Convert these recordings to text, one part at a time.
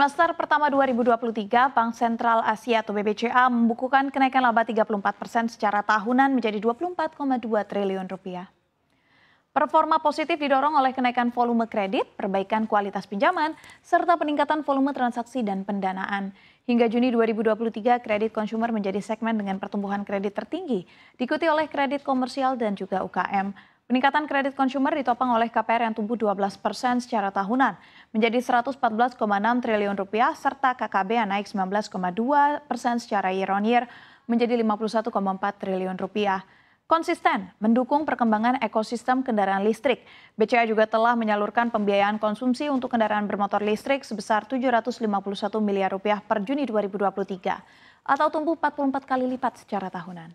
Semester pertama 2023, Bank Sentral Asia atau BBCA membukukan kenaikan laba 34 persen secara tahunan menjadi 24,2 triliun rupiah. Performa positif didorong oleh kenaikan volume kredit, perbaikan kualitas pinjaman, serta peningkatan volume transaksi dan pendanaan. Hingga Juni 2023, kredit konsumer menjadi segmen dengan pertumbuhan kredit tertinggi, diikuti oleh kredit komersial dan juga UKM. Peningkatan kredit konsumer ditopang oleh KPR yang tumbuh 12 persen secara tahunan menjadi 114,6 triliun rupiah serta KKB yang naik 19,2 persen secara year on year menjadi 51,4 triliun rupiah. Konsisten mendukung perkembangan ekosistem kendaraan listrik. BCA juga telah menyalurkan pembiayaan konsumsi untuk kendaraan bermotor listrik sebesar 751 miliar rupiah per Juni 2023 atau tumbuh 44 kali lipat secara tahunan.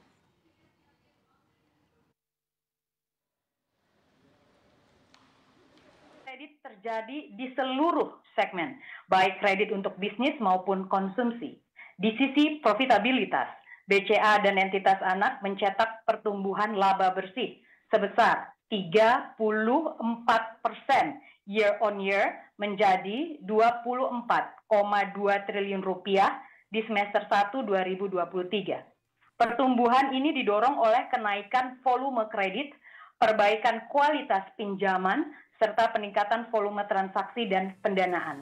kredit terjadi di seluruh segmen, baik kredit untuk bisnis maupun konsumsi. Di sisi profitabilitas, BCA dan entitas anak mencetak pertumbuhan laba bersih sebesar 34 persen year on year menjadi 24,2 triliun rupiah di semester 1 2023. Pertumbuhan ini didorong oleh kenaikan volume kredit, perbaikan kualitas pinjaman, serta peningkatan volume transaksi dan pendanaan